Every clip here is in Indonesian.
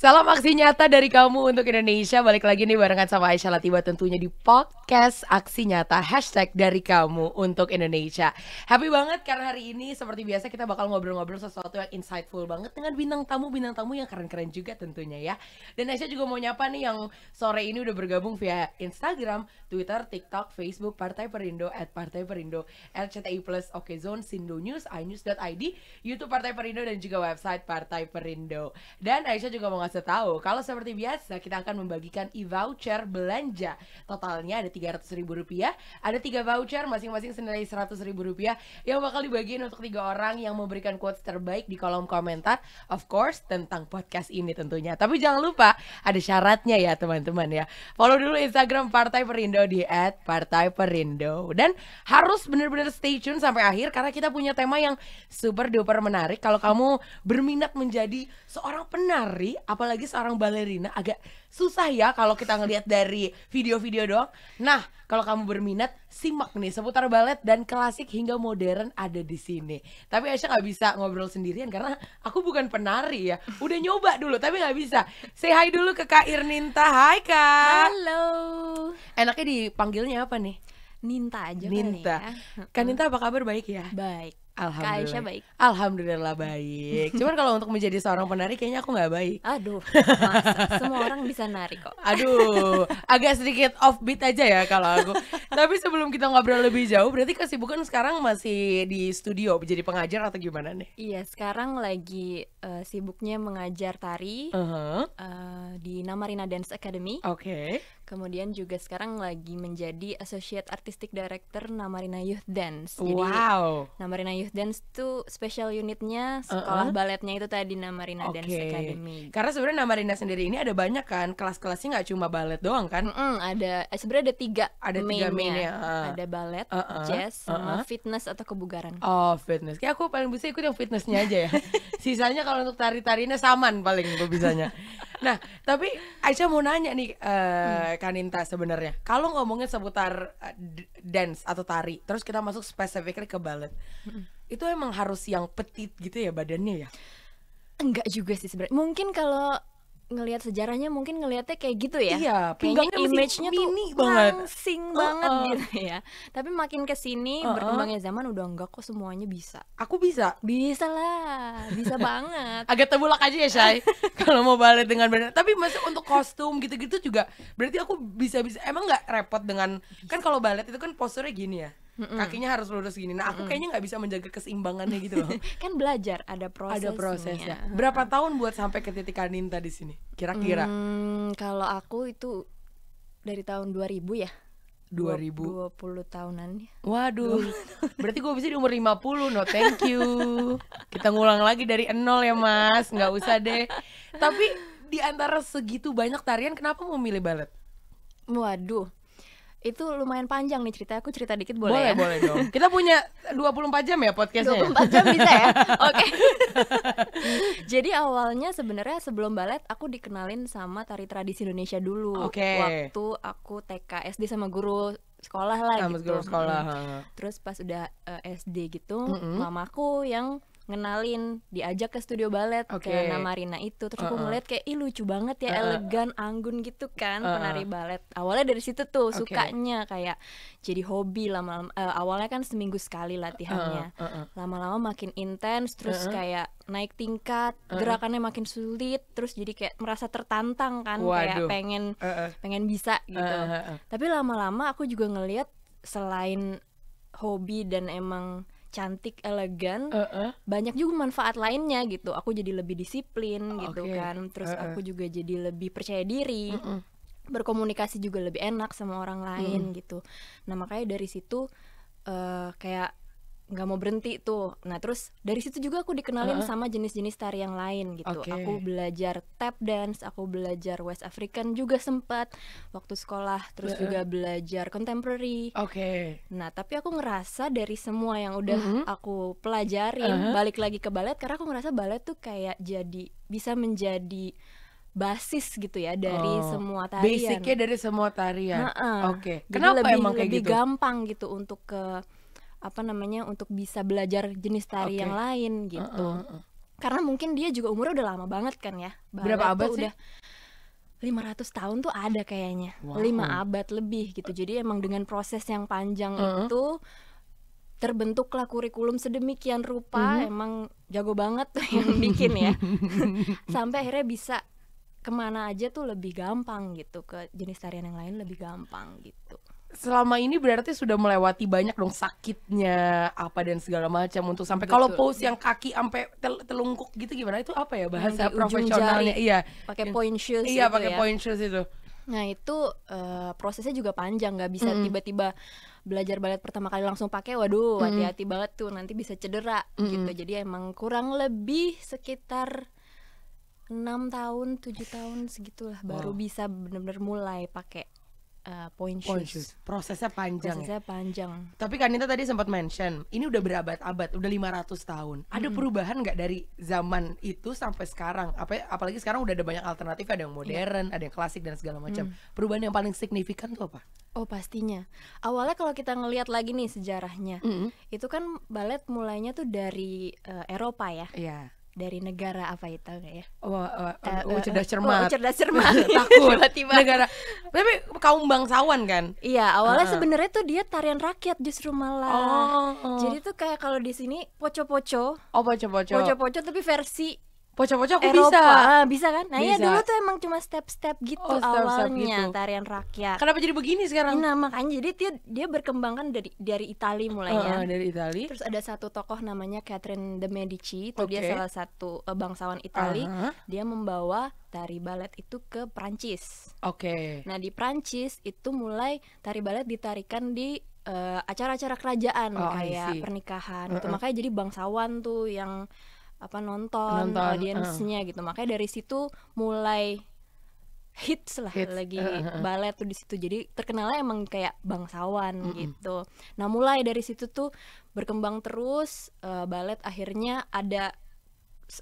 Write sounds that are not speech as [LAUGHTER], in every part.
Salam aksi nyata dari kamu untuk Indonesia. Balik lagi nih barengan sama Aisyah Latiba tentunya di podcast aksi nyata hashtag dari kamu untuk Indonesia. Happy banget karena hari ini seperti biasa kita bakal ngobrol-ngobrol sesuatu yang insightful banget dengan bintang tamu bintang tamu yang keren-keren juga tentunya ya. Dan Aisyah juga mau nyapa nih yang sore ini udah bergabung via Instagram, Twitter, TikTok, Facebook, Partai Perindo, at Partai Perindo, RCTI Plus, Oke Zone, Sindo News, iNews.id, YouTube Partai Perindo dan juga website Partai Perindo. Dan Aisyah juga mau kasih tahu. Kalau seperti biasa, kita akan membagikan e-voucher belanja. Totalnya ada Rp300.000, ada tiga voucher masing-masing senilai Rp100.000 yang bakal dibagiin untuk tiga orang yang memberikan quotes terbaik di kolom komentar, of course, tentang podcast ini tentunya. Tapi jangan lupa, ada syaratnya ya teman-teman ya. Follow dulu Instagram Partai Perindo di at partai perindo dan harus benar-benar stay tune sampai akhir karena kita punya tema yang super duper menarik. Kalau kamu berminat menjadi seorang penari, apa apalagi seorang balerina agak susah ya kalau kita ngelihat dari video-video doang. Nah, kalau kamu berminat, simak nih seputar balet dan klasik hingga modern ada di sini. Tapi Aisyah nggak bisa ngobrol sendirian karena aku bukan penari ya. Udah nyoba dulu tapi nggak bisa. Say hi dulu ke Kak Irninta. Hai Kak. Halo. Enaknya dipanggilnya apa nih? Ninta aja Ninta. Kan, ya. Kak Ninta apa kabar baik ya? Baik. Alhamdulillah. baik. Alhamdulillah baik. Cuman kalau untuk menjadi seorang penari kayaknya aku nggak baik. Aduh, [LAUGHS] masa semua orang bisa nari kok. Aduh, agak sedikit off beat aja ya kalau aku. Tapi sebelum kita ngobrol lebih jauh, berarti kesibukan sekarang masih di studio menjadi pengajar atau gimana nih? Iya, sekarang lagi uh, sibuknya mengajar tari uh -huh. uh, eh, di Namarina Dance Academy. Oke. Okay. Kemudian juga sekarang lagi menjadi Associate Artistic Director Namarina Youth Dance. Jadi, wow. Namarina Youth Dance tuh special unitnya sekolah uh -huh. baletnya itu tadi Namarina okay. Dance Academy. Karena sebenarnya Namarina sendiri ini ada banyak kan kelas-kelasnya nggak cuma balet doang kan? Mm -hmm, ada eh, sebenarnya ada tiga. Ada mainnya. tiga mainnya. Uh. Ada balet, uh -uh. jazz, uh -uh. fitness atau kebugaran. Oh fitness. Kayak aku paling bisa ikut yang fitnessnya aja ya. [LAUGHS] Sisanya kalau untuk tari-tarinya saman paling gue bisanya. [LAUGHS] Nah, tapi Aisyah mau nanya nih uh, eh, hmm. Kaninta sebenarnya. Kalau ngomongin seputar uh, dance atau tari, terus kita masuk spesifiknya ke ballet. Hmm. Itu emang harus yang petit gitu ya badannya ya? Enggak juga sih sebenarnya. Mungkin kalau ngelihat sejarahnya mungkin ngelihatnya kayak gitu ya. Iya, pinggangnya image-nya tuh mini banget, langsing uh, banget gitu ya. Tapi makin ke sini berkembangnya zaman udah enggak kok semuanya bisa. Aku bisa. Bisa lah, bisa [LAUGHS] banget. Agak tebulak aja ya, Shay. [LAUGHS] Kalau mau balik dengan benar. Tapi masih untuk kostum gitu-gitu juga berarti aku bisa-bisa emang nggak repot dengan kan kalau balet itu kan posturnya gini ya mm -mm. kakinya harus lurus gini nah aku mm -mm. kayaknya nggak bisa menjaga keseimbangannya gitu loh [LAUGHS] kan belajar ada proses ada prosesnya ya. berapa tahun buat sampai ke titik Aninta di sini kira-kira mm, kalau aku itu dari tahun 2000 ya 2000 20 tahunan ya. Waduh. Berarti gue bisa di umur 50. No, thank you. Kita ngulang lagi dari nol ya, Mas. nggak usah deh. Tapi di antara segitu banyak tarian kenapa mau milih balet? Waduh itu lumayan panjang nih cerita aku cerita dikit boleh boleh ya? boleh dong [LAUGHS] kita punya 24 jam ya podcastnya 24 ya? jam bisa ya [LAUGHS] oke okay. [LAUGHS] jadi awalnya sebenarnya sebelum balet aku dikenalin sama tari tradisi Indonesia dulu okay. waktu aku TK SD sama guru sekolah lah sama gitu guru sekolah hmm. terus pas udah uh, eh, SD gitu mm -hmm. mamaku yang ngenalin diajak ke studio balet okay. nama Rina itu terus uh -uh. aku ngeliat kayak ih lucu banget ya uh -uh. elegan anggun gitu kan uh -uh. penari balet awalnya dari situ tuh okay. sukanya kayak jadi hobi lama-lama uh, awalnya kan seminggu sekali latihannya lama-lama uh -uh. makin intens terus uh -uh. kayak naik tingkat uh -uh. gerakannya makin sulit terus jadi kayak merasa tertantang kan Waduh. kayak pengen uh -uh. pengen bisa gitu uh -uh. tapi lama-lama aku juga ngeliat selain hobi dan emang cantik elegan uh -uh. banyak juga manfaat lainnya gitu aku jadi lebih disiplin okay. gitu kan terus uh -uh. aku juga jadi lebih percaya diri uh -uh. berkomunikasi juga lebih enak sama orang lain -uh. gitu nah makanya dari situ uh, kayak nggak mau berhenti tuh. Nah terus dari situ juga aku dikenalin uh sama jenis-jenis tari yang lain gitu. Okay. Aku belajar tap dance, aku belajar West African juga sempat waktu sekolah. Terus uh juga belajar contemporary. Oke. Okay. Nah tapi aku ngerasa dari semua yang udah uh mhm. -huh. aku pelajarin uh -huh. balik lagi ke balet karena aku ngerasa balet tuh kayak jadi bisa menjadi basis gitu ya dari oh, semua tarian. Basicnya dari semua tarian. Nah, uh, Oke. Okay. Kenapa lebih, emang kayak lebih gitu? Lebih gampang gitu untuk ke apa namanya untuk bisa belajar jenis tari okay. yang lain gitu. Uh, uh, uh. Karena mungkin dia juga umurnya udah lama banget kan ya. Barat Berapa abad sih? Udah 500 tahun tuh ada kayaknya. Wow. 5 abad lebih gitu. Jadi emang dengan proses yang panjang uh, itu terbentuklah kurikulum sedemikian rupa uh emang jago banget tuh yang [LAUGHS] bikin ya. [LAUGHS] Sampai akhirnya bisa kemana aja tuh lebih gampang gitu ke jenis tarian yang lain lebih gampang gitu selama ini berarti sudah melewati banyak dong sakitnya apa dan segala macam untuk sampai kalau pose yang kaki sampai tel telungkuk gitu gimana itu apa ya bahasa profesionalnya iya pakai point shoes iya gitu pakai ya. point shoes itu nah itu uh, prosesnya juga panjang nggak bisa tiba-tiba mm. belajar balet pertama kali langsung pakai waduh hati-hati mm. banget tuh nanti bisa cedera mm. gitu jadi emang kurang lebih sekitar enam tahun tujuh tahun segitulah wow. baru bisa benar-benar mulai pakai Eh, point, point shoes. Prosesnya panjang. Ya? Prosesnya panjang. Tapi Kanita tadi sempat mention, ini udah berabad-abad, udah 500 tahun. Ada hmm. perubahan nggak dari zaman itu sampai sekarang? Apa apalagi sekarang udah ada banyak alternatif, ada yang iya. modern, yeah. ada yang klasik dan segala macam. Hmm. Perubahan yang paling signifikan tuh apa? Oh, pastinya. Awalnya kalau kita ngelihat lagi nih sejarahnya, hmm. itu kan balet mulainya tuh dari uh, Eropa ya. Yeah dari negara apa itu ya, kayak ya? Wah, oh, oh, uh, cerdas eh, cermat. Oh, cerdas cermat. [LAUGHS] Takut. Tiba-tiba. Negara. Tapi kaum bangsawan kan? Iya, awalnya uh. sebenarnya tuh dia tarian rakyat justru malah. Oh, oh, oh. Jadi tuh kayak kalau di sini poco-poco. Oh, poco-poco. Poco-poco tapi versi Pocah-pocah aku Eropa. bisa. Ah, bisa kan? Nah, iya, bisa. ya dulu tuh emang cuma step-step gitu oh, step -step gitu. awalnya gitu. tarian rakyat. Kenapa jadi begini sekarang? Nah, makanya jadi dia dia berkembang kan dari dari Italia mulainya. Uh, dari Italia. Terus ada satu tokoh namanya Catherine de Medici, itu okay. dia salah satu uh, bangsawan Italia. Uh -huh. Dia membawa tari balet itu ke Prancis. Oke. Okay. Nah, di Prancis itu mulai tari balet ditarikan di eh, acara-acara uh, kerajaan oh, kayak pernikahan uh -uh. Itu Makanya jadi bangsawan tuh yang apa nonton, nonton audiensnya uh. gitu makanya dari situ mulai hits lah hits. lagi uh, balet tuh di situ jadi terkenalnya emang kayak bangsawan mm -hmm. gitu nah mulai dari situ tuh berkembang terus uh, eh, balet akhirnya ada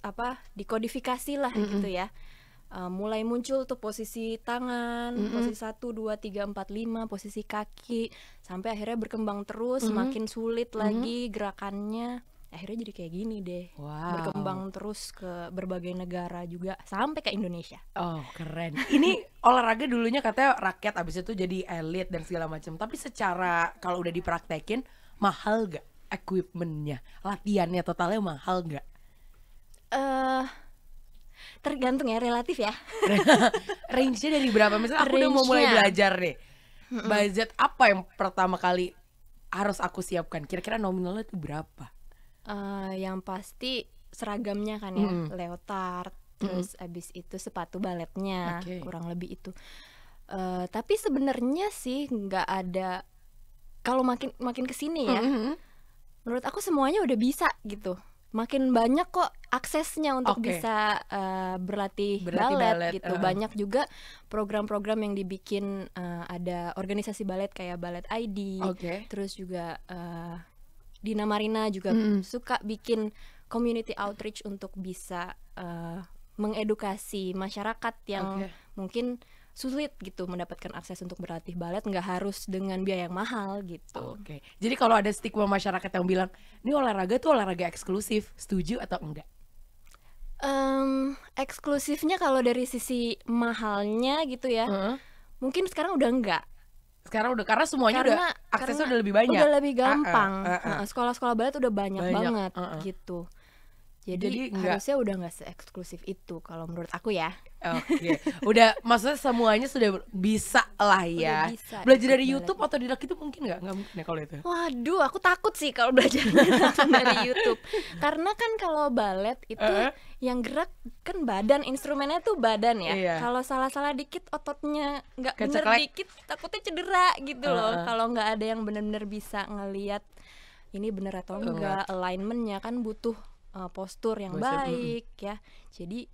apa dikodifikasi lah mm -hmm. gitu ya uh, mulai muncul tuh posisi tangan mm -hmm. posisi satu dua tiga empat lima posisi kaki sampai akhirnya berkembang terus mm -hmm. makin sulit mm -hmm. lagi gerakannya akhirnya jadi kayak gini deh wow. berkembang terus ke berbagai negara juga sampai ke Indonesia oh keren [LAUGHS] ini olahraga dulunya katanya rakyat abis itu jadi elit dan segala macam tapi secara kalau udah dipraktekin mahal gak equipmentnya latihannya totalnya mahal gak eh uh, tergantung ya relatif ya [LAUGHS] range-nya dari berapa misalnya aku udah mau mulai belajar deh, budget apa yang pertama kali harus aku siapkan kira-kira nominalnya itu berapa Uh, yang pasti seragamnya kan ya, mm. leotard, terus mm. abis itu sepatu baletnya, okay. kurang lebih itu. Uh, tapi sebenarnya sih nggak ada kalau makin makin kesini ya, mm -hmm. menurut aku semuanya udah bisa gitu. Makin banyak kok aksesnya untuk okay. bisa uh, berlatih, berlatih balet, balet gitu. Uh. Banyak juga program-program yang dibikin uh, ada organisasi balet kayak Balet ID, okay. terus juga uh, Dina Marina juga mm. suka bikin community outreach untuk bisa uh, mengedukasi masyarakat yang okay. mungkin sulit gitu mendapatkan akses untuk berlatih balet nggak harus dengan biaya yang mahal gitu. Oke. Okay. Jadi kalau ada stigma masyarakat yang bilang ini olahraga tuh olahraga eksklusif, setuju atau enggak? Um, eksklusifnya kalau dari sisi mahalnya gitu ya, uh -huh. mungkin sekarang udah enggak sekarang udah karena semuanya karena, udah aksesnya udah lebih banyak udah lebih ah, ah, gampang ah, nah, sekolah-sekolah uh, uh, uh, uh, sekolah udah banyak, banyak. banget uh, uh. gitu jadi, Jadi harusnya udah nggak se-eksklusif itu kalau menurut aku ya. Oke. Okay. Udah maksudnya semuanya sudah bisa lah ya. Udah bisa, belajar dari YouTube atau didak itu mungkin nggak? Nggak mungkin ya kalau itu. Ya? Waduh, aku takut sih kalau belajar [LAUGHS] dari YouTube. Karena kan kalau balet itu uh -huh. yang gerak kan badan, instrumennya tuh badan ya. Iya. Kalau salah-salah dikit ototnya nggak bener dikit takutnya cedera gitu uh -huh. loh. Kalau nggak ada yang bener-bener bisa ngeliat ini bener atau enggak, enggak. alignmentnya kan butuh uh, postur yang Bisa, baik ya jadi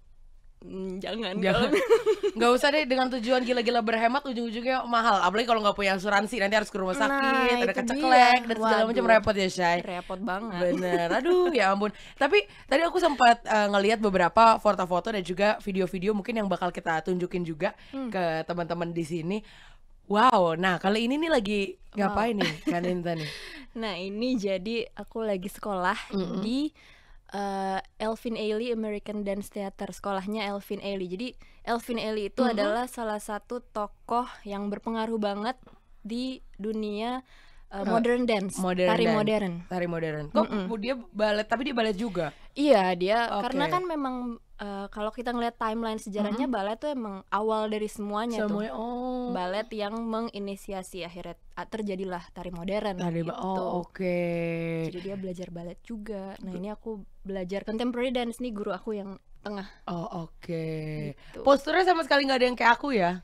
mm, jangan jangan [LAUGHS] nggak usah deh dengan tujuan gila-gila berhemat ujung-ujungnya mahal apalagi kalau nggak punya asuransi nanti harus ke rumah nah, sakit nah, ada keceklek dan segala macam repot ya Shay repot banget bener aduh ya ampun tapi tadi aku sempat uh, ngelihat beberapa foto-foto dan juga video-video mungkin yang bakal kita tunjukin juga hmm. ke teman-teman di sini Wow, nah kali ini nih lagi ngapain wow. nih Kaninta nih? [LAUGHS] nah ini jadi aku lagi sekolah mm -hmm. di uh, Elvin Ailey American Dance Theater sekolahnya Elvin Ailey jadi Elvin Ailey itu mm -hmm. adalah salah satu tokoh yang berpengaruh banget di dunia Uh, modern dance, modern tari dance. modern. Tari modern. Kok mm -mm. dia balet tapi dia balet juga? Iya, dia okay. karena kan memang Eh, kalau kita ngeliat timeline sejarahnya mm-hmm. balet tuh emang awal dari semuanya Semuanya, tuh. Oh. Balet yang menginisiasi akhirnya terjadilah tari modern. Tari gitu. oh oke. Okay. Jadi dia belajar balet juga. Nah ini aku belajar contemporary dance nih guru aku yang tengah. Oh oke. Okay. Gitu. Posturnya sama sekali nggak ada yang kayak aku ya.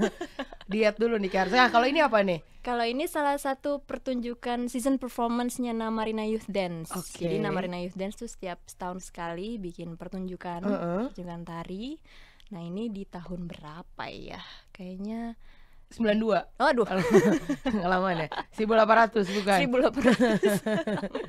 [LAUGHS] Diet dulu nih Kars. Nah kalau ini apa nih? Kalau ini salah satu pertunjukan season performance-nya Namarina Youth Dance. Okay. Jadi Namarina Youth Dance tuh setiap setahun sekali bikin pertunjukan, uh -uh. pertunjukan tari. Nah ini di tahun berapa ya? Kayaknya 92 Oh aduh [LAUGHS] pengalaman ya 1800 bukan 1800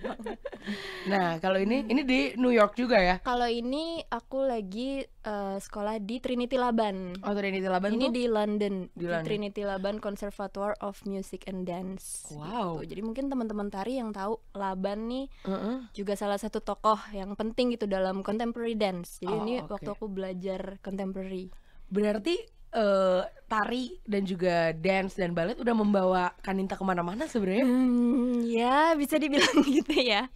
[LAUGHS] Nah kalau ini Ini di New York juga ya Kalau ini aku lagi uh, sekolah di Trinity Laban Oh Trinity Laban Ini tuh? di London Di, London. di Trinity Laban Conservatoire of Music and Dance Wow gitu. Jadi mungkin teman-teman tari yang tahu Laban nih uh -uh. Juga salah satu tokoh yang penting gitu dalam contemporary dance Jadi oh, ini okay. waktu aku belajar contemporary Berarti uh, tari dan juga dance dan ballet udah membawa Kaninta kemana-mana sebenarnya. Hmm, ya bisa dibilang [LAUGHS] gitu ya.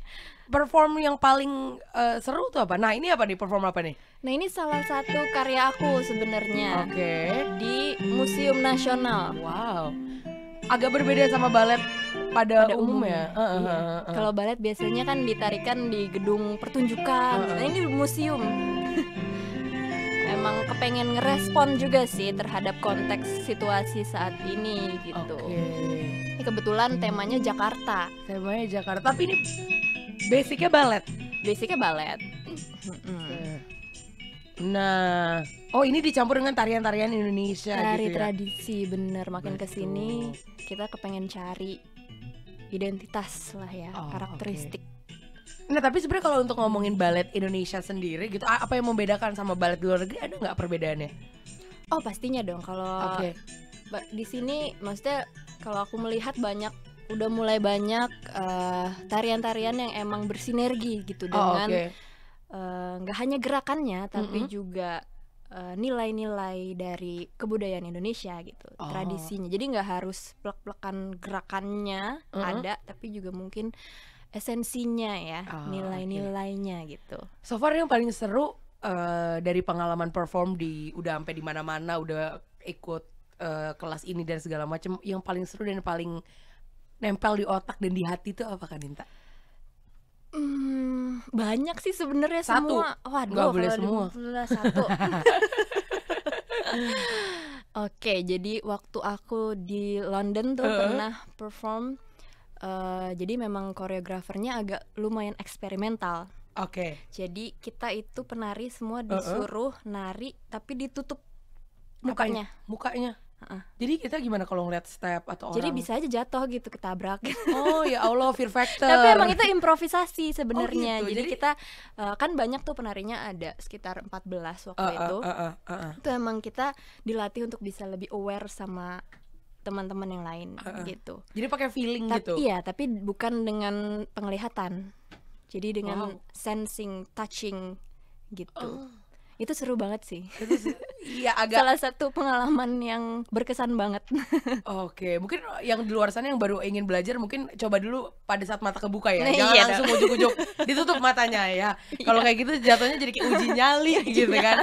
Perform yang paling uh, seru tuh apa? Nah ini apa nih perform apa nih? Nah ini salah satu karya aku sebenarnya. Oke. Okay. Di Museum Nasional. Wow. Agak berbeda sama ballet pada, pada umumnya. ya. Uh, uh, uh, uh. Kalau ballet biasanya kan ditarikan di gedung pertunjukan. Uh, uh. Nah ini museum Emang kepengen ngerespon juga sih terhadap konteks situasi saat ini gitu. Oke. Okay. kebetulan temanya Jakarta. Temanya Jakarta, tapi ini basicnya balet. Basicnya balet. Nah, oh ini dicampur dengan tarian-tarian Indonesia Tarian gitu ya? tradisi bener, makin Betul. kesini kita kepengen cari identitas lah ya, oh, karakteristik. Nah tapi sebenarnya kalau untuk ngomongin balet Indonesia sendiri gitu, apa yang membedakan sama balet luar negeri ada nggak perbedaannya? Oh pastinya dong kalau okay. di sini maksudnya kalau aku melihat banyak udah mulai banyak eh, tarian-tarian uh, yang emang bersinergi gitu oh, dengan eh, nggak okay. uh, hanya gerakannya tapi mm -hmm. juga eh, nilai-nilai uh, dari kebudayaan Indonesia gitu oh. tradisinya jadi nggak harus plek-plekan gerakannya mm -hmm. ada tapi juga mungkin esensinya ya, ah, nilai-nilainya okay. gitu. So far yang paling seru uh, dari pengalaman perform di udah sampai di mana-mana, udah ikut uh, kelas ini dan segala macam, yang paling seru dan paling nempel di otak dan di hati itu apa kan Inta? Hmm, banyak sih sebenarnya semua. Waduh, Gak boleh semua. Satu. [LAUGHS] Oke, okay, jadi waktu aku di London tuh uh. pernah perform Uh, jadi memang koreografernya agak lumayan eksperimental. Oke. Okay. Jadi kita itu penari semua disuruh uh -uh. nari tapi ditutup mukanya. Mukanya. Uh-uh. Jadi kita gimana kalau ngeliat step atau Jadi orang? Jadi bisa aja jatuh gitu ketabrak. [LAUGHS] Oh ya Allah, fear factor. Tapi emang itu improvisasi sebenarnya. Oh, gitu. Jadi, Jadi kita uh, kan banyak tuh penarinya ada sekitar 14 waktu uh, uh, itu. Uh, uh, uh, uh. Itu emang kita dilatih untuk bisa lebih aware sama teman-teman yang lain uh -uh. gitu. Jadi pakai feeling Ta gitu. Iya, tapi bukan dengan penglihatan. Jadi dengan wow. sensing, touching gitu. Oh itu seru banget sih. Iya [LAUGHS] agak. Salah satu pengalaman yang berkesan banget. [LAUGHS] Oke, okay. mungkin yang di luar sana yang baru ingin belajar mungkin coba dulu pada saat mata kebuka ya. Nah, Jangan iya langsung ujuk-ujuk ditutup matanya ya. [LAUGHS] Kalau iya. kayak gitu jatuhnya jadi kayak uji nyali gitu kan.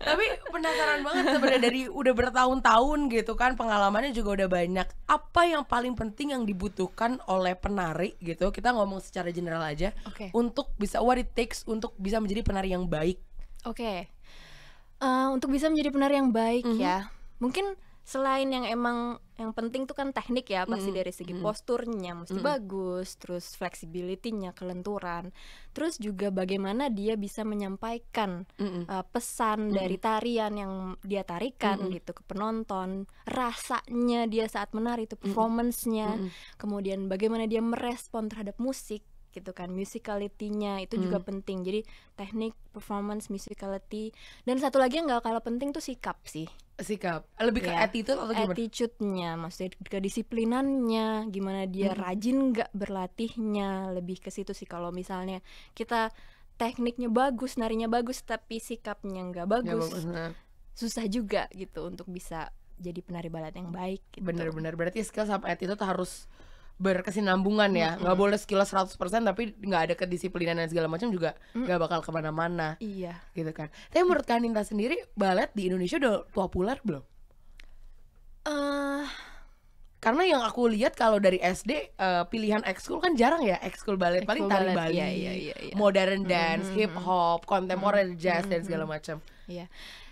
Tapi penasaran banget sebenarnya dari udah bertahun-tahun gitu kan pengalamannya juga udah banyak. Apa yang paling penting yang dibutuhkan oleh penari gitu? Kita ngomong secara general aja. Okay. Untuk bisa what it takes untuk bisa menjadi penari yang baik Oke. Okay. Uh, eh, untuk bisa menjadi penari yang baik mm -hmm. ya, mungkin selain yang emang yang penting tuh kan teknik ya pasti mm -hmm. dari segi mhm. posturnya mesti mm -hmm. bagus terus fleksibilitinya kelenturan terus juga bagaimana dia bisa menyampaikan mm -hmm. uh, pesan mm -hmm. dari tarian yang dia tarikan mm -hmm. gitu ke penonton rasanya dia saat menari itu mhm. performancenya mm -hmm. kemudian bagaimana dia merespon terhadap musik gitu kan musicality-nya itu hmm. juga penting jadi teknik performance musicality dan satu lagi yang nggak kalah penting tuh sikap sih sikap lebih ke ya. attitude atau gimana attitude-nya maksudnya kedisiplinannya gimana dia hmm. rajin nggak berlatihnya lebih ke situ sih kalau misalnya kita tekniknya bagus narinya bagus tapi sikapnya nggak bagus, gak bagus nah. susah juga gitu untuk bisa jadi penari balat yang baik gitu. bener-bener berarti skill sama attitude harus berkesinambungan ya nggak mm -hmm. boleh skillnya 100% tapi nggak ada kedisiplinan dan segala macam juga nggak mm bakal kemana-mana iya gitu kan tapi menurut Kaninta sendiri balet di Indonesia udah populer belum uh... karena yang aku lihat kalau dari SD uh, eh, pilihan ekskul kan jarang ya ekskul balet paling tari Bali iya, iya, iya, iya. modern dance mm -hmm. hip hop contemporary mm -hmm. jazz dan segala macam iya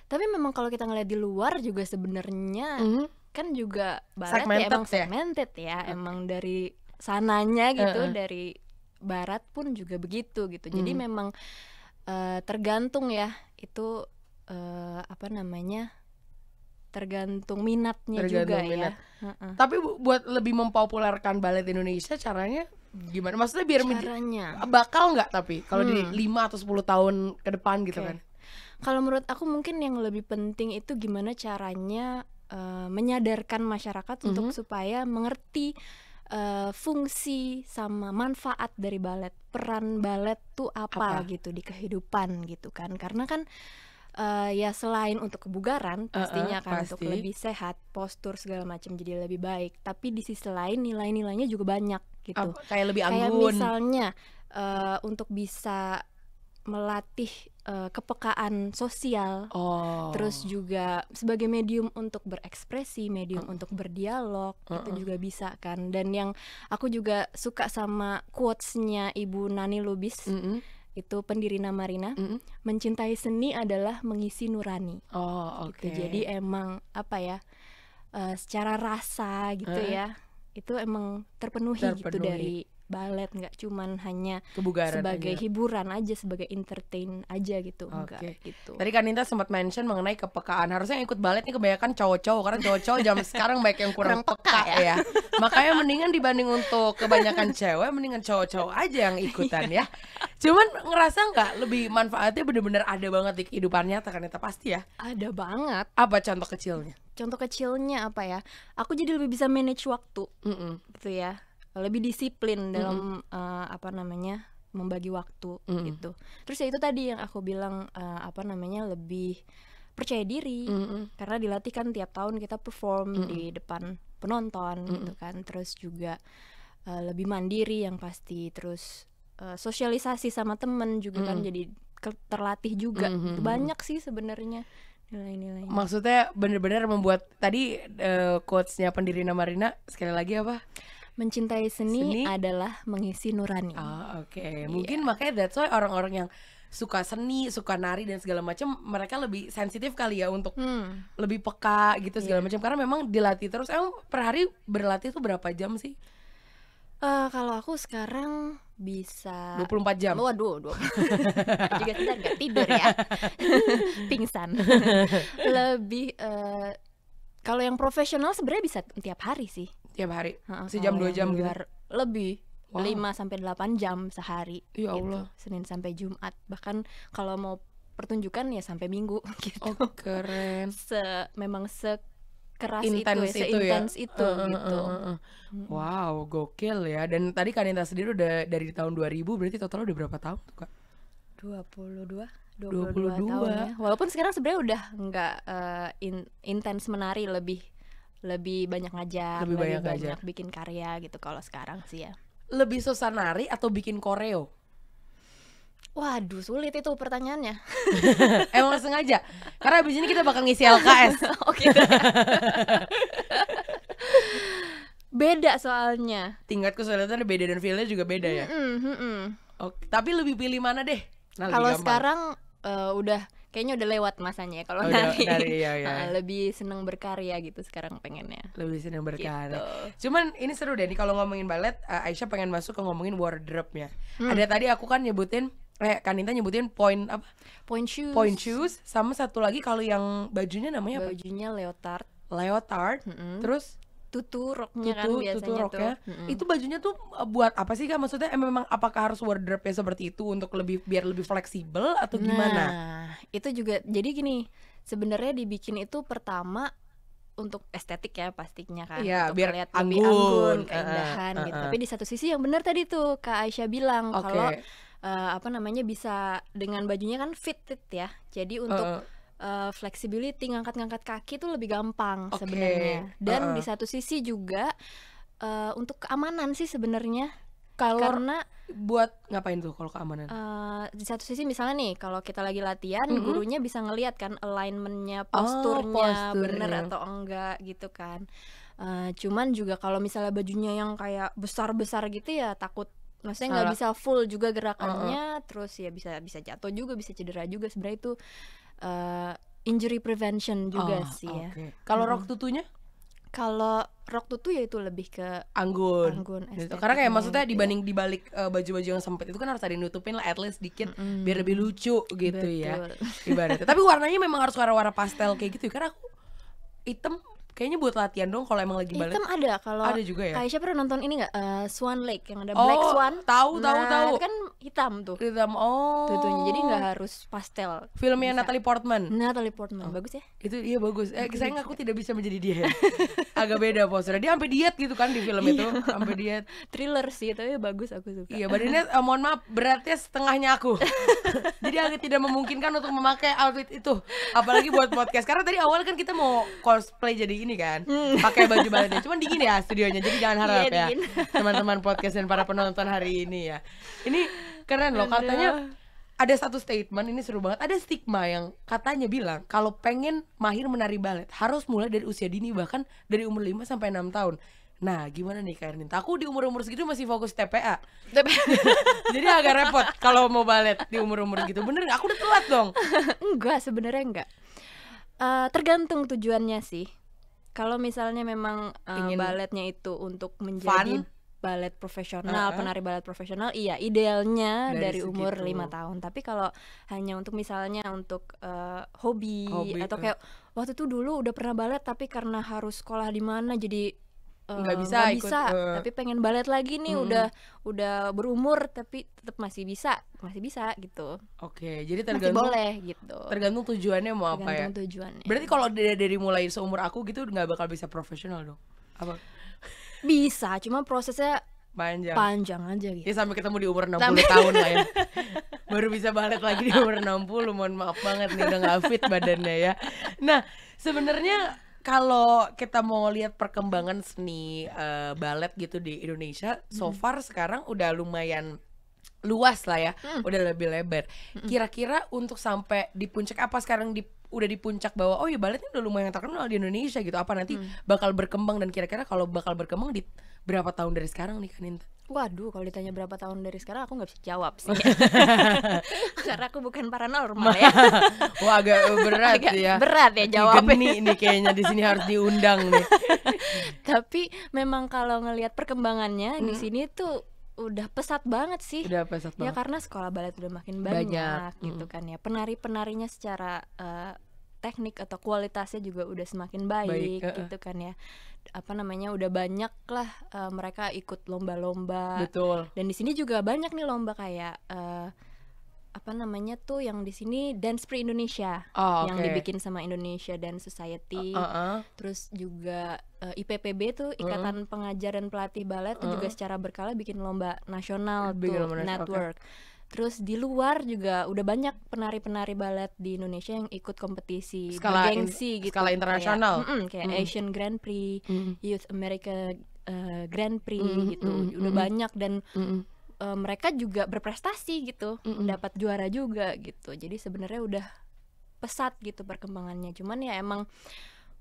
tapi memang kalau kita ngeliat di luar juga sebenarnya mm -hmm kan juga barat ya, ya? segmented ya emang segmented ya, ya emang dari sananya gitu uh -uh. dari barat pun juga begitu gitu jadi hmm. memang uh, tergantung ya itu uh, apa namanya tergantung minatnya tergantung juga ya. minat. ya uh -uh. tapi bu buat lebih mempopulerkan balet Indonesia caranya gimana maksudnya biar caranya bakal nggak tapi kalau hmm. di lima atau sepuluh tahun ke depan gitu okay. kan kalau menurut aku mungkin yang lebih penting itu gimana caranya uh, menyadarkan masyarakat mm -hmm. untuk mhm. supaya mengerti uh, fungsi sama manfaat dari balet peran balet tuh apa, apa gitu di kehidupan gitu kan karena kan uh, ya selain untuk kebugaran pastinya uh, uh, kan pasti. untuk lebih sehat postur segala macam jadi lebih baik tapi di sisi lain nilai-nilainya juga banyak gitu uh, kayak lebih anggun kayak misalnya uh, untuk bisa melatih uh, kepekaan sosial, oh. terus juga sebagai medium untuk berekspresi, medium uh. untuk berdialog, uh -uh. itu juga bisa kan. Dan yang aku juga suka sama quotesnya Ibu Nani Lubis. Mm -hmm itu pendiri Namarina mm -hmm. mencintai seni adalah mengisi nurani. Oh, gitu. oke. Okay. Gitu. Jadi emang apa ya? Uh, secara rasa gitu uh. ya. Itu emang terpenuhi, gitu terpenuhi. gitu dari balet nggak cuman hanya Kebugaran sebagai aja. hiburan aja sebagai entertain aja gitu okay. enggak gitu tadi kan Ninta sempat mention mengenai kepekaan harusnya yang ikut balet nih kebanyakan cowok-cowok karena cowok-cowok jam [LAUGHS] sekarang banyak yang kurang, kurang peka, peka ya, ya. makanya mendingan dibanding untuk kebanyakan cewek mendingan cowok-cowok aja yang ikutan ya cuman ngerasa nggak lebih manfaatnya bener-bener ada banget di kehidupannya, nyata kan Nita pasti ya ada banget apa contoh kecilnya contoh kecilnya apa ya aku jadi lebih bisa manage waktu mm -mm. gitu ya lebih disiplin dalam mm-hmm. uh, apa namanya membagi waktu mm-hmm. gitu. Terus ya itu tadi yang aku bilang uh, apa namanya lebih percaya diri mm-hmm. karena dilatihkan tiap tahun kita perform mm-hmm. di depan penonton mm-hmm. gitu kan. Terus juga uh, lebih mandiri yang pasti. Terus uh, sosialisasi sama temen juga mm-hmm. kan jadi terlatih juga. Mm-hmm. Banyak sih sebenarnya nilai-nilai. Maksudnya benar-benar membuat tadi uh, quotesnya pendiri Marina Rina sekali lagi apa? Mencintai seni, seni? adalah mengisi nurani. Oh, oke. Okay. Iya. Yeah. Mungkin makanya that's why orang-orang yang suka seni, suka nari dan segala macam, mereka lebih sensitif kali ya untuk hmm. lebih peka gitu segala yeah. macam karena memang dilatih terus. Emang per hari berlatih itu berapa jam sih? Uh, kalau aku sekarang bisa 24 jam. Waduh, 20. [LAUGHS] juga sebentar nggak tidur ya. [LAUGHS] Pingsan. Lebih uh, kalau yang profesional sebenarnya bisa tiap hari sih tiap hari ha, sejam dua jam gitu lebih wow. 5 sampai 8 jam sehari ya gitu. Allah gitu. Senin sampai Jumat bahkan kalau mau pertunjukan ya sampai minggu [LAUGHS] gitu oh keren se memang se keras intense itu, ya, seintens itu, ya? itu uh, uh, Uh, uh, gitu. Wow, gokil ya. Dan tadi Kanita sendiri udah dari tahun 2000 berarti total udah berapa tahun tuh, Kak? 22 22, 22 tahun ya. Walaupun sekarang sebenarnya udah enggak uh, eh, in, intens menari lebih lebih banyak ngajar, lebih, lebih banyak, banyak ngajar. bikin karya gitu kalau sekarang sih ya lebih susah nari atau bikin koreo Waduh, sulit itu pertanyaannya. [LAUGHS] Emang sengaja? Karena abis ini kita bakal ngisi LKS. [LAUGHS] Oke. Oh, gitu. beda soalnya. Tingkat kesulitan beda dan feelnya juga beda ya. Mm -mm, Oke, tapi lebih pilih mana deh? Nah, Kalau sekarang uh, udah kayaknya udah lewat masanya ya kalau oh, nari, nari ya, ya. Nah, [LAUGHS] lebih seneng berkarya gitu sekarang pengennya lebih seneng berkarya gitu. cuman ini seru deh nih kalau ngomongin balet eh, Aisyah pengen masuk ke ngomongin wardrobe-nya hmm. ada tadi aku kan nyebutin eh Kaninta nyebutin point apa? Point shoes. Point shoes sama satu lagi kalau yang bajunya namanya bajunya apa? leotard. Leotard. Mm -hmm. Terus tutu roknya kan tutu, kan biasanya tutu tuh. Mm-hmm. Itu bajunya tuh eh, buat apa sih kak? Maksudnya eh, memang apakah harus wardrobe-nya seperti itu untuk lebih biar lebih fleksibel atau nah, gimana? Nah, itu juga jadi gini, sebenarnya dibikin itu pertama untuk estetik ya pastinya kan ya, untuk biar lihat anggun, anggun keindahan uh, uh, gitu tapi di satu sisi yang benar tadi tuh kak Aisyah bilang okay. kalau uh, apa namanya bisa dengan bajunya kan fitted ya jadi untuk uh uh, eh, flexibility ngangkat-ngangkat kaki itu lebih gampang okay. sebenarnya dan uh -uh. di satu sisi juga uh, untuk keamanan sih sebenarnya kalau karena buat ngapain tuh kalau keamanan? Uh, di satu sisi misalnya nih kalau kita lagi latihan mm -hmm. gurunya bisa ngelihat kan alignmentnya posturnya oh, posturnya. bener atau enggak gitu kan. Uh, cuman juga kalau misalnya bajunya yang kayak besar besar gitu ya takut maksudnya nggak bisa full juga gerakannya uh -uh. terus ya bisa bisa jatuh juga bisa cedera juga sebenarnya itu uh, injury prevention juga oh, sih ya. Kalau hmm. rok tutunya? Kalau rok tutu ya itu lebih ke anggun. Anggun. Gitu. Karena kayak maksudnya gitu ya. dibanding dibalik baju eh, baju-baju yang sempit itu kan harus ada nutupin lah at least dikit mm-hmm. biar lebih lucu gitu ya. Betul. ya. Ibaratnya. Tapi warnanya memang harus warna-warna pastel kayak gitu ya, karena aku hitam Kayaknya buat latihan dong kalau emang lagi balik. kan ada kalau Ada juga ya. Aisyah pernah nonton ini nggak uh, Swan Lake yang ada oh, Black Swan. tahu nah, tahu tahu. kan hitam tuh. Hitam. Oh. Tentunya jadi nggak harus pastel. Filmnya bisa. Natalie Portman. Natalie Portman. Oh. Bagus ya? Itu iya bagus. Eh saya nggak aku tidak bisa menjadi dia. [LAUGHS] Agak beda posturnya. Dia sampai diet gitu kan di film iya. itu. Sampai diet. [LAUGHS] Thriller sih tapi bagus aku suka. Iya, badannya uh, mohon maaf beratnya setengahnya aku. [LAUGHS] jadi agak tidak memungkinkan untuk memakai outfit itu apalagi buat podcast. Karena tadi awal kan kita mau cosplay jadi ini kan hmm. pakai baju bahannya cuman dingin ya studionya jadi jangan iya, harap yeah, ya [LAUGHS] teman-teman podcast dan para penonton hari ini ya ini keren loh katanya ada satu statement ini seru banget ada stigma yang katanya bilang kalau pengen mahir menari balet harus mulai dari usia dini bahkan dari umur 5 sampai enam tahun Nah, gimana nih Kak Erninta? Aku di umur-umur segitu masih fokus TPA. TPA. [LAUGHS] Jadi agak repot kalau mau balet di umur-umur gitu. Bener nggak? Aku udah telat dong. [LAUGHS] enggak, sebenarnya enggak. Uh, tergantung tujuannya sih kalau misalnya memang uh, Ingin baletnya itu untuk menjadi fun? balet profesional, uh -huh. penari balet profesional, iya idealnya dari, dari umur lima tahun. Tapi kalau hanya untuk misalnya untuk uh, hobi, hobi atau eh. kayak waktu itu dulu udah pernah balet tapi karena harus sekolah di mana jadi nggak uh, bisa gak ikut uh, tapi pengen balet lagi nih hmm. udah udah berumur tapi tetap masih bisa masih bisa gitu oke okay, jadi tergantung masih boleh gitu tergantung tujuannya mau tergantung apa ya tujuannya berarti kalau dari, dari mulai seumur aku gitu nggak bakal bisa profesional dong apa bisa cuma prosesnya panjang panjang aja gitu ya sampai ketemu di umur 60 sampai... [LAUGHS] tahun lah ya [LAUGHS] baru bisa balet lagi di umur 60 mohon maaf banget nih udah nggak fit badannya ya nah sebenarnya kalau kita mau lihat perkembangan seni uh, balet gitu di Indonesia, so hmm. far sekarang udah lumayan luas lah ya, hmm. udah lebih lebar. Hmm. Kira-kira untuk sampai di puncak apa sekarang di udah di puncak bahwa oh ya balet udah lumayan terkenal di Indonesia gitu. Apa nanti hmm. bakal berkembang dan kira-kira kalau bakal berkembang di berapa tahun dari sekarang nih Kaninta? Waduh, kalau ditanya berapa tahun dari sekarang aku nggak bisa jawab sih. [LAUGHS] Karena aku bukan paranormal ya. [LAUGHS] Wah, agak berat agak ya. Berat ya jawabnya. ini nih kayaknya di sini harus diundang nih. [LAUGHS] Tapi memang kalau ngelihat perkembangannya hmm. di sini tuh udah pesat banget sih. Udah pesat ya, banget. Ya karena sekolah balet udah makin banyak, banyak. Hmm. gitu mm. kan ya. Penari-penarinya secara uh, teknik atau kualitasnya juga udah semakin baik, baik uh gitu kan ya apa namanya udah banyak lah uh, mereka ikut lomba-lomba dan di sini juga banyak nih lomba kayak uh, apa namanya tuh yang di sini Dance Pre Indonesia oh, okay. yang dibikin sama Indonesia Dance Society. Uh, uh, uh. Terus juga uh, eh, IPPB tuh hmm. Ikatan uh. Pengajar dan Pelatih Balet uh. juga hmm. secara berkala bikin lomba nasional tuh network. Okay. Terus di luar juga udah banyak penari-penari balet di Indonesia yang ikut kompetisi skala gengsi gitu. Skala internasional. Kayak, mm -mm, kayak mm. Asian Grand Prix, mm. Youth America eh, Grand Prix mm, gitu. Mm, udah mm, banyak dan mm, uh, mereka juga berprestasi gitu, mm -mm. dapat juara juga gitu. Jadi sebenarnya udah pesat gitu perkembangannya. Cuman ya emang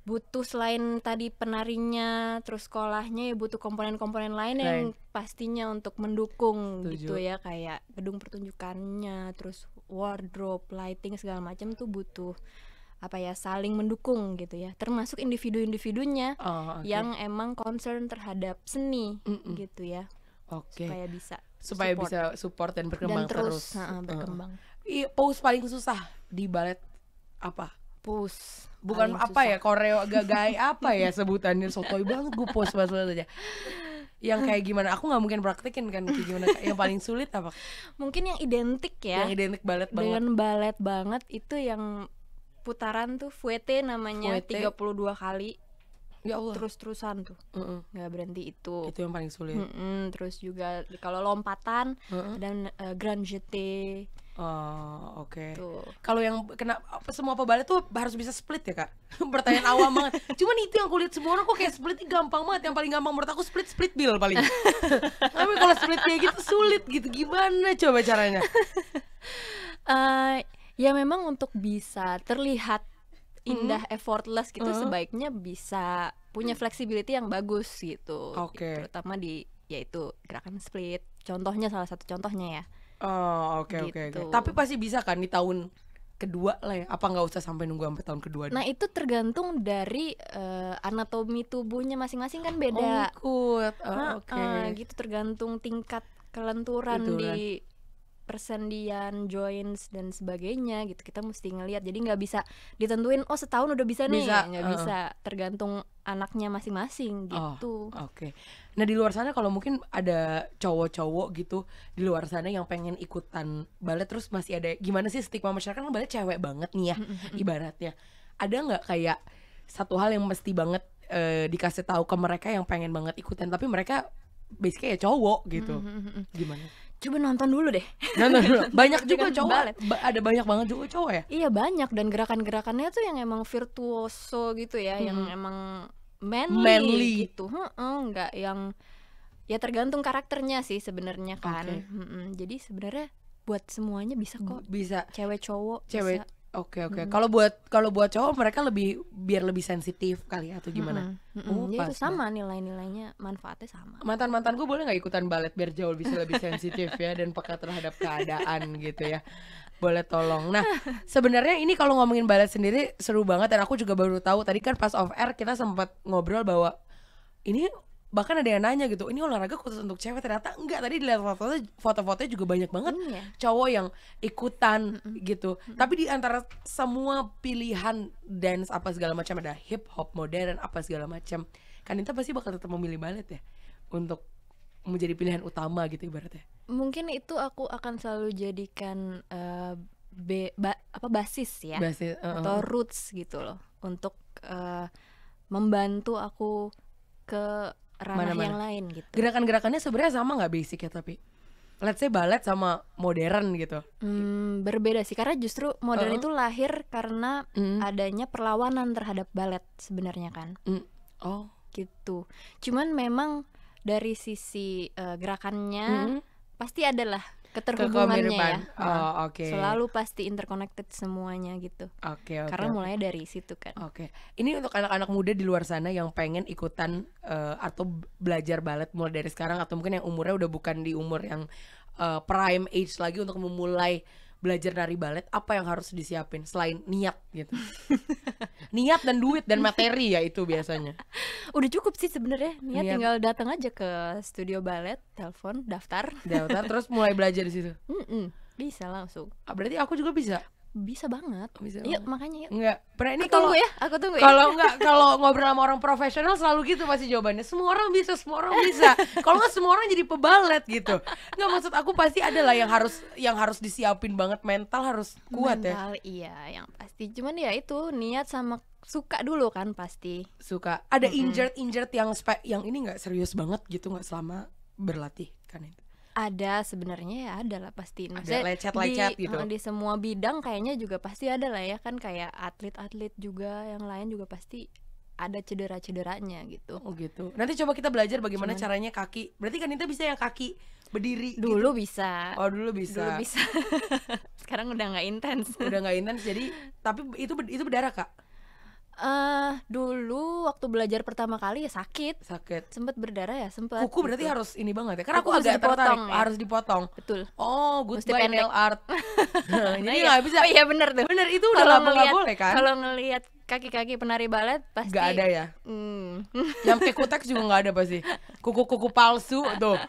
butuh selain tadi penarinya terus sekolahnya ya butuh komponen-komponen lain, lain yang pastinya untuk mendukung gitu Setuju. gitu ya kayak gedung pertunjukannya terus wardrobe lighting segala macam tuh butuh apa ya saling mendukung gitu ya termasuk individu-individunya oh, okay. yang emang concern terhadap seni mm -mm. gitu ya okay. supaya bisa supaya support. bisa support dan berkembang dan terus, terus. Uh, berkembang. Uh. Iya, pose paling susah di balet apa? Pose. Bukan apa ya, susah. ya koreo gagai [LAUGHS] apa ya sebutannya sotoy banget gue pose pas aja. Yang kayak gimana? Aku nggak mungkin praktekin kan kayak gimana? Yang paling sulit apa? Mungkin yang identik ya. Yang identik balet banget. Dengan balet banget itu yang putaran tuh fuete namanya fuete. 32 kali ya Allah terus-terusan tuh nggak uh -uh. berhenti itu itu yang paling sulit mm -mm. terus juga kalau lompatan uh -uh. dan uh, grand jeté Oh oke. Okay. Kalau yang kena semua pebalik tuh harus bisa split ya kak. [LAUGHS] Pertanyaan awam banget. Cuman itu yang kulit semua orang kok kayak split gampang banget. Yang paling gampang menurut aku split split bill paling. [LAUGHS] Tapi kalau split kayak gitu sulit gitu. Gimana coba caranya? uh, [LAUGHS] ya memang untuk bisa terlihat indah hmm. effortless gitu hmm. sebaiknya bisa punya flexibility yang bagus gitu okay. Gitu, terutama di yaitu gerakan split contohnya salah satu contohnya ya oh oke okay, gitu. oke okay, okay. tapi pasti bisa kan di tahun kedua lah ya apa nggak usah sampai nunggu sampai tahun kedua nah itu tergantung dari uh, anatomi tubuhnya masing-masing kan beda oh, cool. oh, oke okay. uh, gitu tergantung tingkat kelenturan Itulah. di persendian joints dan sebagainya gitu kita mesti ngelihat jadi nggak bisa ditentuin oh setahun udah bisa nih bisa, uh. bisa tergantung anaknya masing-masing oh, gitu oh, oke okay. nah di luar sana kalau mungkin ada cowok-cowok gitu di luar sana yang pengen ikutan balet terus masih ada gimana sih stigma masyarakat kan balet cewek banget nih ya ibaratnya ada nggak kayak satu hal yang mesti banget uh, dikasih tahu ke mereka yang pengen banget ikutan tapi mereka basically ya cowok gitu gimana Coba nonton dulu deh. Nonton dulu. [LAUGHS] Banyak juga cowok. Ba ada banyak banget juga cowok ya? Iya, banyak dan gerakan-gerakannya tuh yang emang virtuoso gitu ya, hmm. yang emang manly, manly. gitu. Heeh, enggak yang ya tergantung karakternya sih sebenarnya kan. Okay. Hmm -hmm. Jadi sebenarnya buat semuanya bisa kok. Bisa. Cewek cowok. Cewek bisa. Oke oke. Okay. Hmm. Kalau buat kalau buat cowok mereka lebih biar lebih sensitif kali ya atau gimana? Hmm. Hmm. Oh, Jadi ya itu sama nilai-nilainya manfaatnya sama. Mantan mantan gue boleh nggak ikutan balet biar jauh bisa lebih sensitif ya dan peka terhadap keadaan gitu ya. Boleh tolong. Nah [LAUGHS] sebenarnya ini kalau ngomongin balet sendiri seru banget dan aku juga baru tahu tadi kan pas off air kita sempat ngobrol bahwa ini bahkan ada yang nanya gitu ini olahraga khusus untuk cewek ternyata enggak tadi dilihat foto foto-fotonya juga banyak banget mm, iya. yeah. cowok yang ikutan mm hmm gitu mm hmm tapi di antara semua pilihan dance apa segala macam ada hip hop modern apa segala macam kan itu pasti bakal tetap memilih ballet ya untuk menjadi pilihan utama gitu ibaratnya mungkin itu aku akan selalu jadikan uh, be, ba, apa basis ya basis, uh -uh. atau eh, roots gitu loh untuk uh, membantu aku ke ranah Mana-mana. yang lain gitu. Gerakan-gerakannya sebenarnya sama nggak basic ya tapi let's say ballet sama modern gitu. Hmm, berbeda sih karena justru modern uh-huh. itu lahir karena hmm. adanya perlawanan terhadap ballet sebenarnya kan. Hmm. Oh, gitu. Cuman memang dari sisi uh, gerakannya hmm. pasti adalah keterhubungannya ya. Oh, oke. Okay. Selalu pasti interconnected semuanya gitu. Oke, okay, okay, Karena mulai dari situ kan. Oke. Okay. Ini untuk anak-anak muda di luar sana yang pengen ikutan uh, atau belajar balet mulai dari sekarang atau mungkin yang umurnya udah bukan di umur yang uh, prime age lagi untuk memulai belajar dari balet apa yang harus disiapin selain niat gitu [LAUGHS] niat dan duit dan materi ya itu biasanya udah cukup sih sebenarnya niat, niat tinggal datang aja ke studio balet telepon daftar daftar terus mulai belajar di situ mm -mm. bisa langsung ah, berarti aku juga bisa bisa banget. bisa yuk iya, banget. makanya yuk. Enggak. Pernah ini kalau ya, aku tunggu ya. Kalau ya. [LAUGHS] enggak kalau ngobrol sama orang profesional selalu gitu pasti jawabannya. Semua orang bisa, semua orang bisa. kalau enggak semua orang jadi pebalet gitu. Enggak maksud aku pasti ada lah yang harus yang harus disiapin banget mental harus kuat mental, ya. Mental iya yang pasti. Cuman ya itu niat sama suka dulu kan pasti. Suka. Ada mm -hmm. injured injured yang yang ini enggak serius banget gitu enggak selama berlatih kan itu ada sebenarnya ya ada lah pasti Maksudnya ada lecet-lecet di, gitu di semua bidang kayaknya juga pasti ada lah ya kan kayak atlet-atlet juga yang lain juga pasti ada cedera-cederanya gitu. Oh gitu. Nanti coba kita belajar bagaimana Cuman, caranya kaki. Berarti kan itu bisa yang kaki berdiri. Gitu? Dulu gitu. bisa. Oh dulu bisa. Dulu bisa. [LAUGHS] Sekarang udah nggak intens. Udah nggak intens. Jadi tapi itu itu berdarah kak. Uh, dulu waktu belajar pertama kali ya sakit. Sakit. Sempet berdarah ya, sempet. Kuku berarti gitu. harus ini banget ya. Karena aku, aku agak harus dipotong, tertarik, ya? harus dipotong. Betul. Oh, good goodbye nail art. [LAUGHS] nah, Jadi nah, iya. nggak iya. bisa. Oh iya benar tuh. Benar itu udah nggak boleh, kan? Kalau ngelihat kaki-kaki penari balet pasti nggak ada ya hmm. [LAUGHS] yang pakai kuteks juga nggak ada pasti kuku-kuku palsu tuh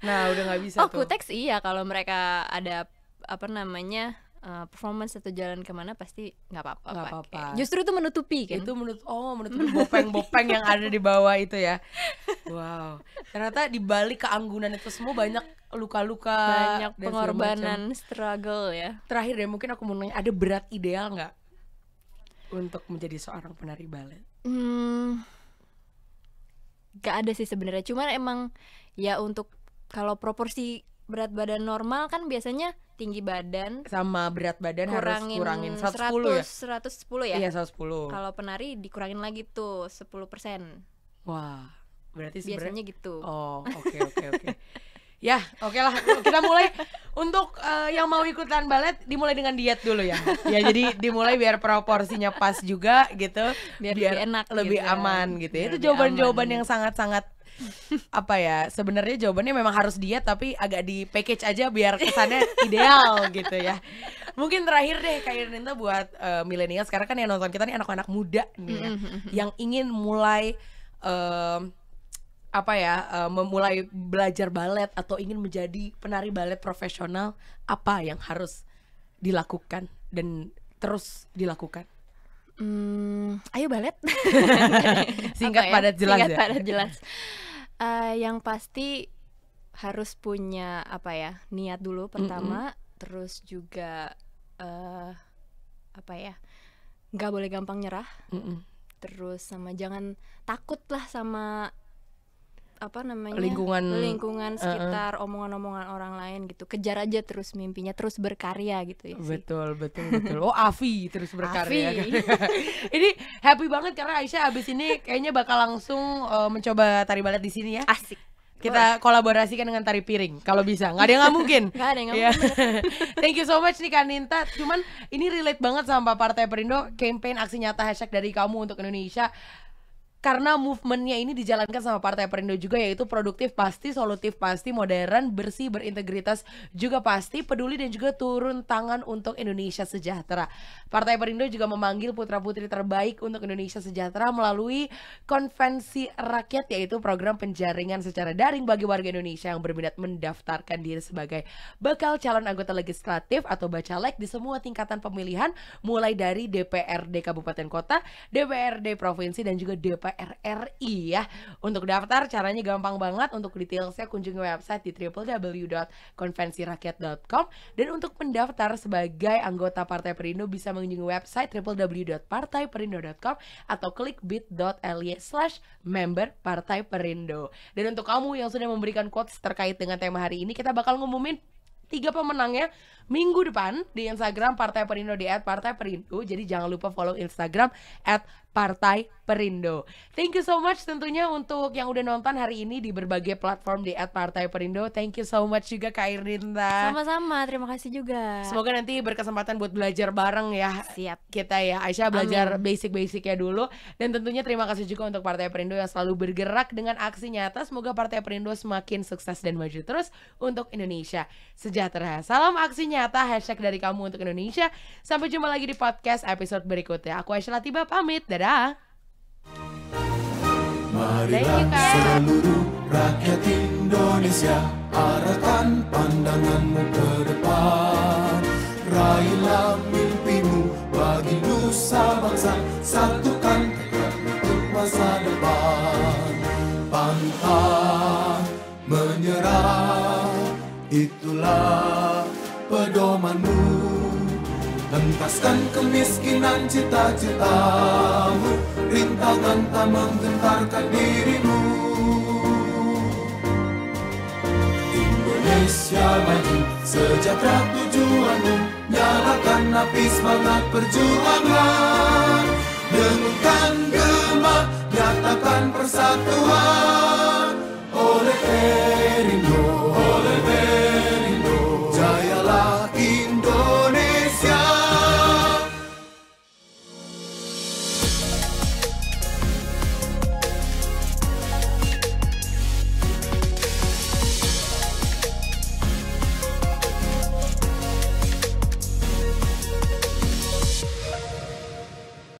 nah udah nggak bisa oh tuh. kuteks iya kalau mereka ada apa namanya uh, performance atau jalan kemana pasti nggak apa-apa. Gak apa-apa. Justru itu menutupi kan? Itu menutup. Oh menutupi bopeng-bopeng yang ada di bawah itu ya. [LAUGHS] Wow. Ternyata di balik keanggunan itu semua banyak luka-luka. Banyak pengorbanan, struggle ya. Terakhir deh mungkin aku mau nanya ada berat ideal nggak untuk menjadi seorang penari balet? Hmm, gak ada sih sebenarnya. Cuman emang ya untuk kalau proporsi berat badan normal kan biasanya tinggi badan sama berat badan kurangin harus kurangin 110 100, ya? 110 ya? Iya 110. Kalau penari dikurangin lagi tuh 10%. Wah, berarti biasanya gitu. Oh, oke okay, oke okay, oke. Okay. [LAUGHS] ya, oke okay lah. Kita mulai untuk uh, yang mau ikutan balet dimulai dengan diet dulu ya. ya jadi dimulai biar proporsinya pas juga gitu, biar, biar lebih enak, lebih gitu. Ya. aman gitu. Ya. Biar Itu jawaban-jawaban yang sangat-sangat apa ya sebenarnya jawabannya memang harus diet tapi agak di package aja biar kesannya ideal [LAUGHS] gitu ya mungkin terakhir deh kak Irinta buat uh, milenial sekarang kan yang nonton kita nih anak-anak muda nih ya, yang ingin mulai uh, apa ya uh, memulai belajar balet atau ingin menjadi penari balet profesional apa yang harus dilakukan dan terus dilakukan Hmm, ayo balet. [LAUGHS] singkat ya? padat jelas singkat, ya. padat jelas. Uh, yang pasti harus punya apa ya niat dulu pertama, mm -hmm. terus juga uh, apa ya nggak boleh gampang nyerah. Mm -hmm. Terus sama jangan takut lah sama apa namanya lingkungan lingkungan eh, eh. sekitar uh omongan-omongan orang lain gitu kejar aja terus mimpinya terus berkarya gitu ya sih. betul betul betul oh Avi terus berkarya [LAUGHS] ini happy banget karena Aisyah abis ini kayaknya bakal langsung uh, mencoba tari balet di sini ya asik kita kolaborasikan dengan tari piring kalau bisa nggak ada yang nggak mungkin [LAUGHS] nggak ada yang nggak iya. mungkin [LAUGHS] thank you so much nih Kaninta cuman ini relate banget sama Partai Perindo campaign aksi nyata hashtag dari kamu untuk Indonesia karena movementnya ini dijalankan sama Partai Perindo juga yaitu produktif pasti, solutif pasti, modern, bersih, berintegritas juga pasti, peduli dan juga turun tangan untuk Indonesia sejahtera. Partai Perindo juga memanggil putra-putri terbaik untuk Indonesia sejahtera melalui konvensi rakyat yaitu program penjaringan secara daring bagi warga Indonesia yang berminat mendaftarkan diri sebagai bakal calon anggota legislatif atau bacalek di semua tingkatan pemilihan mulai dari DPRD Kabupaten Kota, DPRD Provinsi dan juga DPRD RRI ya. Untuk daftar caranya gampang banget. Untuk detailsnya kunjungi website di www.konvensirakyat.com dan untuk mendaftar sebagai anggota Partai Perindo bisa mengunjungi website www.partaiperindo.com atau klik bit.ly slash member Partai Perindo. Dan untuk kamu yang sudah memberikan quotes terkait dengan tema hari ini, kita bakal ngumumin tiga pemenangnya minggu depan di Instagram Partai Perindo di @partaiperindo. Jadi jangan lupa follow Instagram Partai Perindo. Thank you so much tentunya untuk yang udah nonton hari ini di berbagai platform di at Partai Perindo. Thank you so much juga Kak Irinta. Sama-sama, terima kasih juga. Semoga nanti berkesempatan buat belajar bareng ya. Siap. Kita ya Aisyah belajar basic-basicnya dulu dan tentunya terima kasih juga untuk Partai Perindo yang selalu bergerak dengan aksi nyata. Semoga Partai Perindo semakin sukses dan maju terus untuk Indonesia. Sejahtera. Salam aksi nyata hashtag dari kamu untuk Indonesia. Sampai jumpa lagi di podcast episode berikutnya. Aku Aisyah Latiba pamit. Dadah. Dadah. Marilah seluruh rakyat Indonesia Arahkan pandanganmu ke depan Raihlah mimpimu bagi nusa bangsa Satukan tekad untuk masa depan Pantang menyerah Itulah pedomanmu Tentaskan kemiskinan cita-citamu Rintangan tak menggentarkan dirimu Indonesia maju Sejahtera tujuanmu Nyalakan api semangat perjuangan Dengungkan gema Nyatakan persatuan Oleh Perindo Oleh Perindo